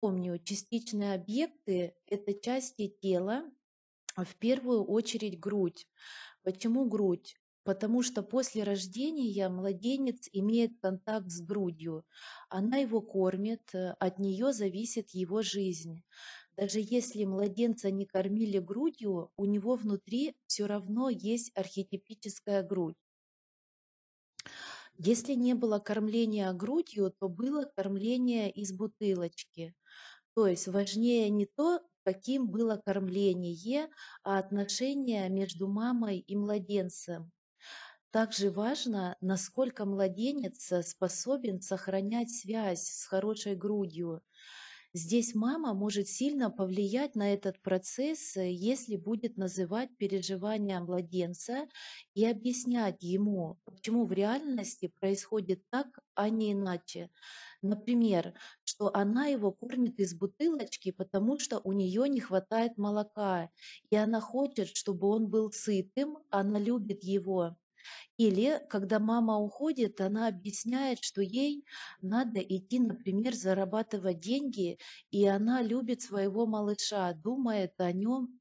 Помню, частичные объекты – это части тела, а в первую очередь грудь. Почему грудь? Потому что после рождения младенец имеет контакт с грудью. Она его кормит, э, от нее зависит его жизнь. Даже если младенца не кормили грудью, у него внутри все равно есть архетипическая грудь. Если не было кормления грудью, то было кормление из бутылочки. То есть важнее не то, каким было кормление, а отношение между мамой и младенцем. Также важно, насколько младенец способен сохранять связь с хорошей грудью. Здесь мама может сильно повлиять на этот процесс, э, если будет называть переживания младенца и объяснять ему, почему в реальности происходит так, а не иначе. Например, что она его кормит из бутылочки, потому что у нее не хватает молока, и она хочет, чтобы он был сытым, она любит его. Или, когда мама уходит, она объясняет, что ей надо идти, например, зарабатывать деньги, и она любит своего малыша, думает о нем